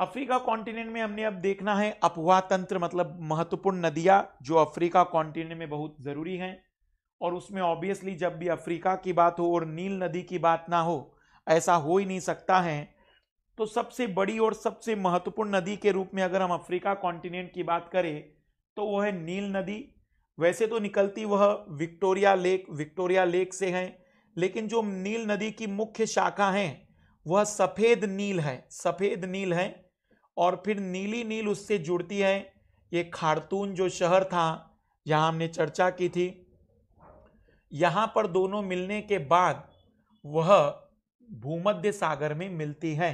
Africa continent में हमने अब देखना है अपवाह तंत्र मतलब महत्वपूर्ण नदियां जो अफ्रीका कॉन्टिनेंट में बहुत ज़रूरी हैं और उसमें ऑब्वियसली जब भी अफ्रीका की बात हो और नील नदी की बात ना हो ऐसा हो ही नहीं सकता है तो सबसे बड़ी और सबसे महत्वपूर्ण नदी के रूप में अगर हम अफ्रीका कॉन्टिनेंट की बात करें तो वह है नील नदी वैसे तो निकलती वह विक्टोरिया लेक विक्टोरिया लेक से है लेकिन जो नील नदी की मुख्य शाखा है वह सफ़ेद नील है सफ़ेद नील है और फिर नीली नील उससे जुड़ती है ये खारतून जो शहर था यहाँ हमने चर्चा की थी यहाँ पर दोनों मिलने के बाद वह भूमध्य सागर में मिलती है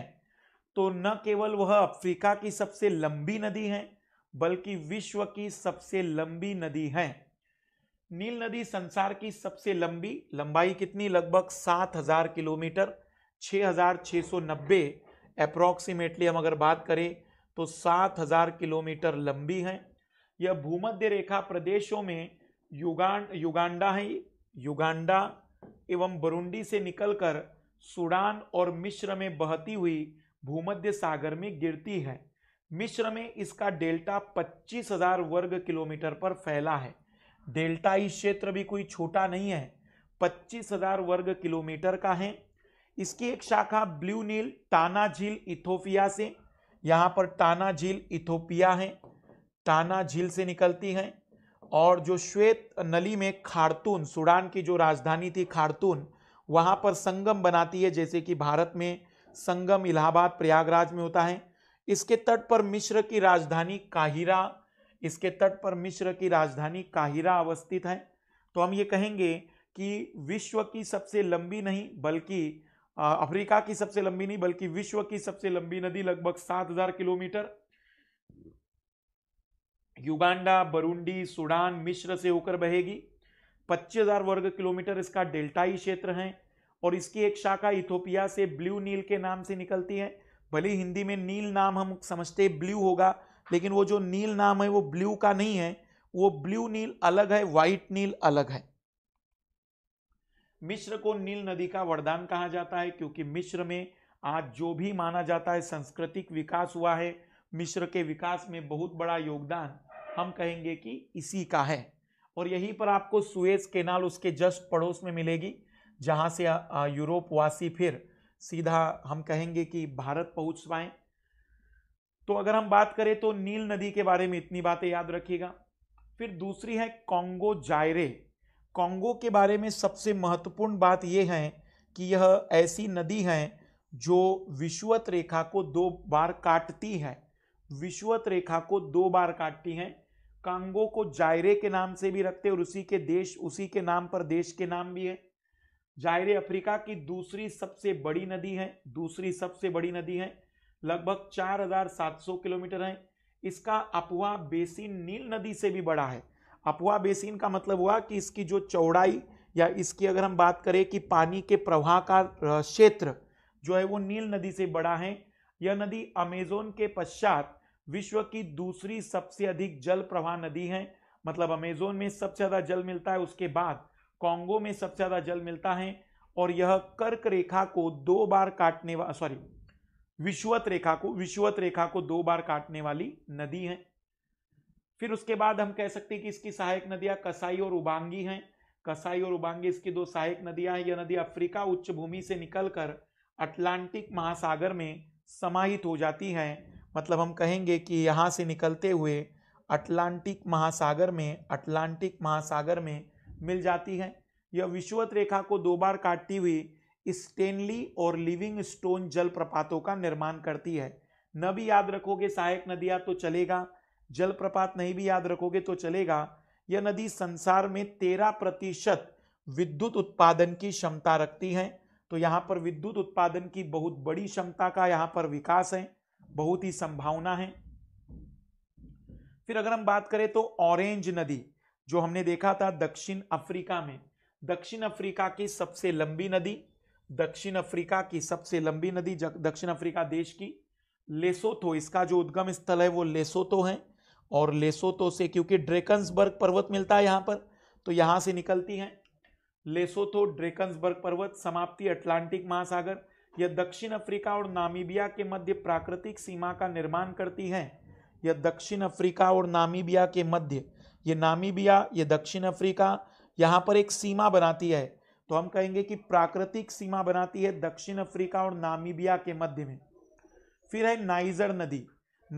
तो न केवल वह अफ्रीका की सबसे लंबी नदी है बल्कि विश्व की सबसे लंबी नदी है नील नदी संसार की सबसे लंबी लंबाई कितनी लगभग सात हजार किलोमीटर 6,690 अप्रॉक्सीमेटली हम अगर बात करें तो 7000 किलोमीटर लंबी है यह भूमध्य रेखा प्रदेशों में युगान युगांडा है युगांडा एवं बरुंडी से निकलकर सूडान और मिश्र में बहती हुई भूमध्य सागर में गिरती है मिश्र में इसका डेल्टा 25,000 वर्ग किलोमीटर पर फैला है डेल्टा इस क्षेत्र भी कोई छोटा नहीं है 25,000 वर्ग किलोमीटर का है इसकी एक शाखा ब्लू नील ताना झील इथोपिया से यहाँ पर ताना झील इथोपिया है ताना झील से निकलती है और जो श्वेत नली में खारतून सूडान की जो राजधानी थी खारतून वहाँ पर संगम बनाती है जैसे कि भारत में संगम इलाहाबाद प्रयागराज में होता है इसके तट पर मिश्र की राजधानी काहिरा इसके तट पर मिश्र की राजधानी काहिरा अवस्थित है तो हम ये कहेंगे कि विश्व की सबसे लंबी नहीं बल्कि अफ्रीका की सबसे लंबी नहीं बल्कि विश्व की सबसे लंबी नदी लगभग 7000 किलोमीटर युगांडा बरुंडी सुडान मिश्र से होकर बहेगी 25000 वर्ग किलोमीटर इसका डेल्टाई क्षेत्र है और इसकी एक शाखा इथोपिया से ब्लू नील के नाम से निकलती है भले हिंदी में नील नाम हम समझते ब्लू होगा लेकिन वो जो नील नाम है वो ब्लू का नहीं है वो ब्लू नील अलग है वाइट नील अलग है मिश्र को नील नदी का वरदान कहा जाता है क्योंकि मिश्र में आज जो भी माना जाता है सांस्कृतिक विकास हुआ है मिश्र के विकास में बहुत बड़ा योगदान हम कहेंगे कि इसी का है और यहीं पर आपको सुएज केनाल उसके जस्ट पड़ोस में मिलेगी जहाँ से यूरोप वासी फिर सीधा हम कहेंगे कि भारत पहुँच पाए तो अगर हम बात करें तो नील नदी के बारे में इतनी बातें याद रखिएगा फिर दूसरी है कॉन्गो जायरे कांगो के बारे में सबसे महत्वपूर्ण बात यह है कि यह ऐसी नदी है जो विश्वत रेखा को दो बार काटती है विश्वत रेखा को दो बार काटती है कांगो को जायरे के नाम से भी रखते और उसी के देश उसी के नाम पर देश के नाम भी है जायरे अफ्रीका की दूसरी सबसे बड़ी नदी है दूसरी सबसे बड़ी नदी है लगभग 4,700 किलोमीटर है इसका अपवा बेसिन नील नदी से भी बड़ा है अपवा बेसिन का मतलब हुआ कि इसकी जो चौड़ाई या इसकी अगर हम बात करें कि पानी के प्रवाह का क्षेत्र जो है वो नील नदी से बड़ा है यह नदी अमेजोन के पश्चात विश्व की दूसरी सबसे अधिक जल प्रवाह नदी है मतलब अमेजोन में सबसे ज़्यादा जल मिलता है उसके बाद कॉन्गो में सबसे ज़्यादा जल मिलता है और यह कर्क रेखा को दो बार काटने वा सॉरी विश्वत रेखा को विश्वत रेखा को दो बार काटने वाली नदी है फिर उसके बाद हम कह सकते हैं कि इसकी सहायक नदियां कसाई और उबांगी हैं कसाई और उबांगी इसकी दो सहायक नदियां हैं यह नदी अफ्रीका उच्च भूमि से निकलकर अटलांटिक महासागर में समाहित हो जाती है मतलब हम कहेंगे कि यहाँ से निकलते हुए अटलांटिक महासागर में अटलांटिक महासागर में मिल जाती है यह विश्वत रेखा को दो बार काटती हुई स्टेनली और लिविंग स्टोन जलप्रपातों का निर्माण करती है न भी याद रखोगे सहायक नदियाँ तो चलेगा जलप्रपात नहीं भी याद रखोगे तो चलेगा यह नदी संसार में तेरह प्रतिशत विद्युत उत्पादन की क्षमता रखती है तो यहाँ पर विद्युत उत्पादन की बहुत बड़ी क्षमता का यहाँ पर विकास है बहुत ही संभावना है फिर अगर हम बात करें तो ऑरेंज नदी जो हमने देखा था दक्षिण अफ्रीका में दक्षिण अफ्रीका की सबसे लंबी नदी दक्षिण अफ्रीका की सबसे लंबी नदी दक्षिण अफ्रीका देश की लेसोथो इसका जो उद्गम स्थल है वो लेसोथो है और लेसोतो से क्योंकि ड्रेकन्सबर्ग पर्वत मिलता है यहाँ पर तो यहाँ से निकलती हैं लेसोथो ड्रेकन्सबर्ग पर्वत समाप्ति अटलांटिक महासागर यह दक्षिण अफ्रीका और नामीबिया के मध्य प्राकृतिक सीमा का निर्माण करती है यह दक्षिण अफ्रीका और नामीबिया के मध्य ये नामीबिया ये दक्षिण अफ्रीका यहाँ पर एक सीमा बनाती है तो हम कहेंगे कि प्राकृतिक सीमा बनाती है दक्षिण अफ्रीका और नामीबिया के मध्य में फिर है नाइजर नदी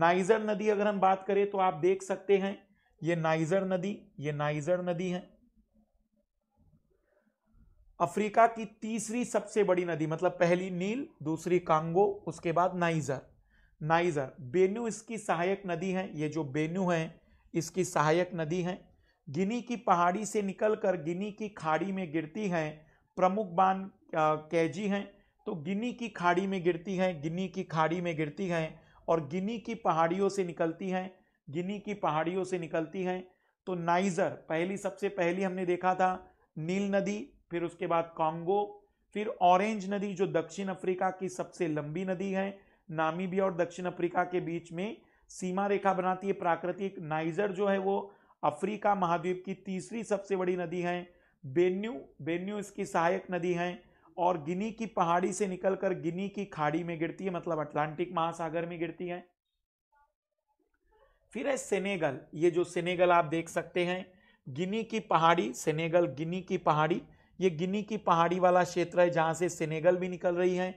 नाइजर नदी अगर हम बात करें तो आप देख सकते हैं ये नाइजर नदी ये नाइजर नदी है अफ्रीका की तीसरी सबसे बड़ी नदी मतलब पहली नील दूसरी कांगो उसके बाद नाइजर नाइजर बेन्यू इसकी सहायक नदी है ये जो बेन्यू है इसकी सहायक नदी है गिनी की पहाड़ी से निकलकर गिनी की खाड़ी में गिरती है प्रमुख बांध कैजी हैं तो गिनी की खाड़ी में गिरती है गिनी की खाड़ी में गिरती है और गिनी की पहाड़ियों से निकलती हैं गिनी की पहाड़ियों से निकलती हैं तो नाइजर पहली सबसे पहली हमने देखा था नील नदी फिर उसके बाद कांगो फिर ऑरेंज नदी जो दक्षिण अफ्रीका की सबसे लंबी नदी है नामीबिया और दक्षिण अफ्रीका के बीच में सीमा रेखा बनाती है प्राकृतिक नाइजर जो है वो अफ्रीका महाद्वीप की तीसरी सबसे बड़ी नदी है बेन्यू बेन्यू इसकी सहायक नदी है और गिनी की पहाड़ी से निकलकर गिनी की खाड़ी में गिरती है मतलब अटलांटिक महासागर में गिरती है फिर है सेनेगल ये जो सेनेगल आप देख सकते हैं गिनी की पहाड़ी सेनेगल गिनी की पहाड़ी ये गिनी की पहाड़ी वाला क्षेत्र है जहां से सेनेगल भी निकल रही है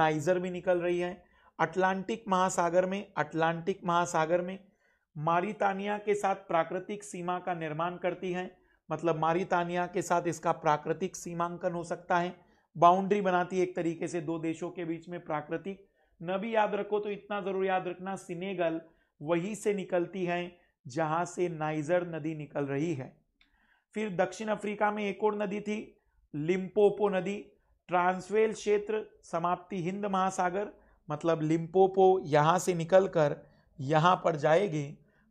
नाइजर भी निकल रही है अटलांटिक महासागर में अटलांटिक महासागर में मारितानिया के साथ प्राकृतिक सीमा का निर्माण करती है मतलब मारितानिया के साथ इसका प्राकृतिक सीमांकन हो सकता है बाउंड्री बनाती है एक तरीके से दो देशों के बीच में प्राकृतिक न भी याद रखो तो इतना जरूर याद रखना सिनेगल वहीं से निकलती है जहां से नाइजर नदी निकल रही है फिर दक्षिण अफ्रीका में एक और नदी थी लिम्पोपो नदी ट्रांसवेल क्षेत्र समाप्ति हिंद महासागर मतलब लिम्पोपो यहाँ से निकलकर यहाँ पर जाएगी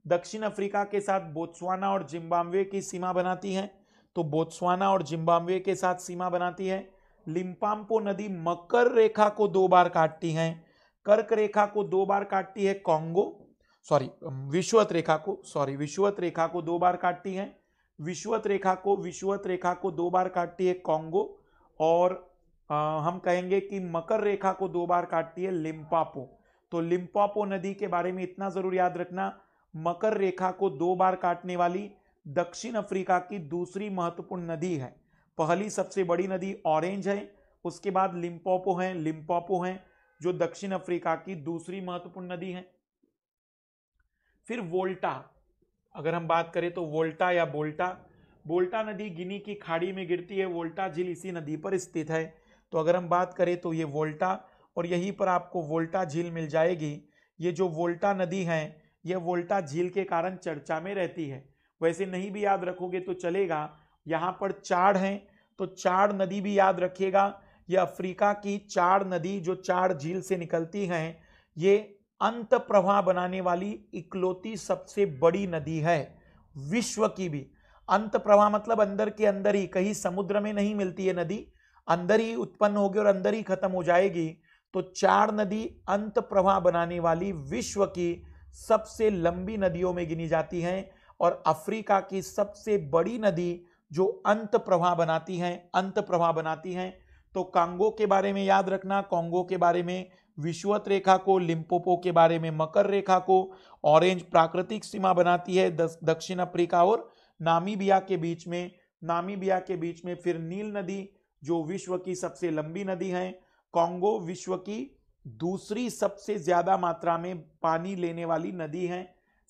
दक्षिण अफ्रीका के साथ बोत्सवाना और जिम्बाब्वे की सीमा बनाती है तो बोत्सवाना और जिम्बाब्वे के साथ सीमा बनाती है लिम्पाम्पो नदी मकर रेखा को दो बार काटती है कर्क रेखा को दो बार काटती है कॉन्गो सॉरी विश्वत रेखा को सॉरी विश्वत रेखा को दो बार काटती है विश्वत रेखा को विश्वत रेखा को दो बार काटती है कॉन्गो और आ, हम कहेंगे कि मकर रेखा को दो बार काटती है लिम्पापो तो लिम्पापो नदी के बारे में इतना जरूर याद रखना मकर रेखा को दो बार काटने वाली दक्षिण अफ्रीका की दूसरी महत्वपूर्ण नदी है पहली सबसे बड़ी नदी ऑरेंज है उसके बाद लिम्पोपो है लिम्पोपो है जो दक्षिण अफ्रीका की दूसरी महत्वपूर्ण नदी है फिर वोल्टा अगर हम बात करें तो वोल्टा या बोल्टा बोल्टा नदी गिनी की खाड़ी में गिरती है वोल्टा झील इसी नदी पर स्थित है तो अगर हम बात करें तो ये वोल्टा और यहीं पर आपको वोल्टा झील मिल जाएगी ये जो वोल्टा नदी है यह वोल्टा झील के कारण चर्चा में रहती है वैसे नहीं भी याद रखोगे तो चलेगा यहाँ पर चाड़ हैं तो चार नदी भी याद रखिएगा ये अफ्रीका की चार नदी जो चार झील से निकलती हैं ये अंत प्रवाह बनाने वाली इकलौती सबसे बड़ी नदी है विश्व की भी अंत प्रवाह मतलब अंदर के अंदर ही कहीं समुद्र में नहीं मिलती है नदी अंदर ही उत्पन्न होगी और अंदर ही खत्म हो जाएगी तो चार नदी अंत प्रवाह बनाने वाली विश्व की सबसे लंबी नदियों में गिनी जाती हैं और अफ्रीका की सबसे बड़ी नदी जो अंत प्रवाह बनाती हैं अंत प्रवाह बनाती हैं तो कांगो के बारे में याद रखना कांगो के बारे में विश्वत रेखा को लिम्पोपो के बारे में मकर रेखा को ऑरेंज प्राकृतिक सीमा बनाती है दक्षिण अफ्रीका और नामीबिया के बीच में नामीबिया के बीच में फिर नील नदी जो विश्व की सबसे लंबी नदी है कांगो विश्व की दूसरी सबसे ज्यादा मात्रा में पानी लेने वाली नदी है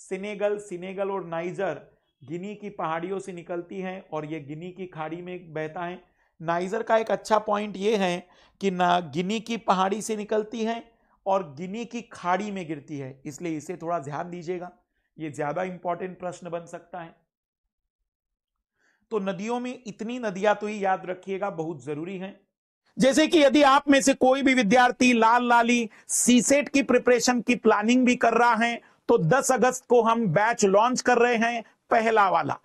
सिनेगल सिनेगल और नाइजर गिनी की पहाड़ियों से निकलती है और ये गिनी की खाड़ी में बहता है नाइजर का एक अच्छा पॉइंट ये है कि ना गिनी की पहाड़ी से निकलती है और गिनी की खाड़ी में गिरती है इसलिए इसे थोड़ा ध्यान दीजिएगा ये ज्यादा इंपॉर्टेंट प्रश्न बन सकता है तो नदियों में इतनी नदियां तो ही याद रखिएगा बहुत जरूरी है जैसे कि यदि आप में से कोई भी विद्यार्थी लाल लाली सीसेट की प्रिपरेशन की प्लानिंग भी कर रहा है तो 10 अगस्त को हम बैच लॉन्च कर रहे हैं पहला वाला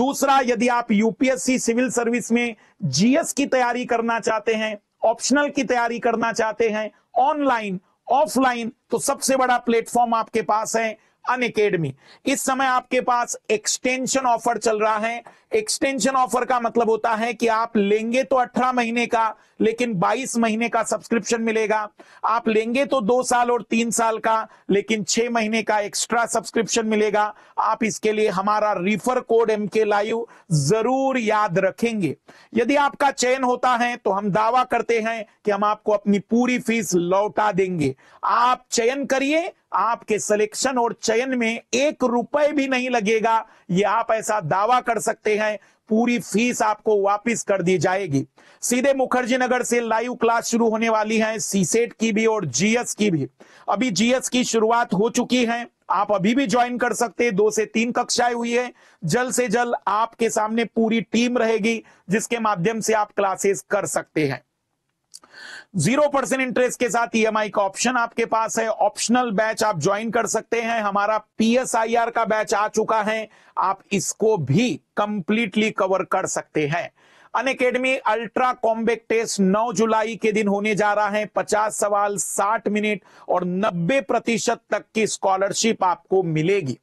दूसरा यदि आप यूपीएससी सिविल सर्विस में जीएस की तैयारी करना चाहते हैं ऑप्शनल की तैयारी करना चाहते हैं ऑनलाइन ऑफलाइन तो सबसे बड़ा प्लेटफॉर्म आपके पास है अन अकेडमी इस समय आपके पास एक्सटेंशन ऑफर चल रहा है एक्सटेंशन ऑफर का मतलब होता है कि आप लेंगे तो 18 महीने का लेकिन 22 महीने का सब्सक्रिप्शन मिलेगा आप लेंगे तो दो साल और तीन साल का लेकिन छह महीने का एक्स्ट्रा सब्सक्रिप्शन मिलेगा आप इसके लिए हमारा refer code M K live जरूर याद रखेंगे यदि आपका चयन होता है तो हम दावा करते हैं कि हम आपको अपनी पूरी फीस लौटा देंगे आप चयन करिए आपके सिलेक्शन और चयन में एक रुपए भी नहीं लगेगा ये आप ऐसा दावा कर सकते हैं पूरी फीस आपको वापस कर दी जाएगी सीधे मुखर्जी नगर से लाइव क्लास शुरू होने वाली है सीसेट की भी और जीएस की भी अभी जीएस की शुरुआत हो चुकी है आप अभी भी ज्वाइन कर सकते हैं दो से तीन कक्षाएं हुई है जल्द से जल्द आपके सामने पूरी टीम रहेगी जिसके माध्यम से आप क्लासेस कर सकते हैं जीरो परसेंट इंटरेस्ट के साथ ईएमआई e का ऑप्शन आपके पास है ऑप्शनल बैच आप ज्वाइन कर सकते हैं हमारा पीएसआईआर का बैच आ चुका है आप इसको भी कंप्लीटली कवर कर सकते हैं Unacademy ultra comeback test 9 जुलाई के दिन होने जा रहा है 50 सवाल 60 मिनट और 90 प्रतिशत तक की स्कॉलरशिप आपको मिलेगी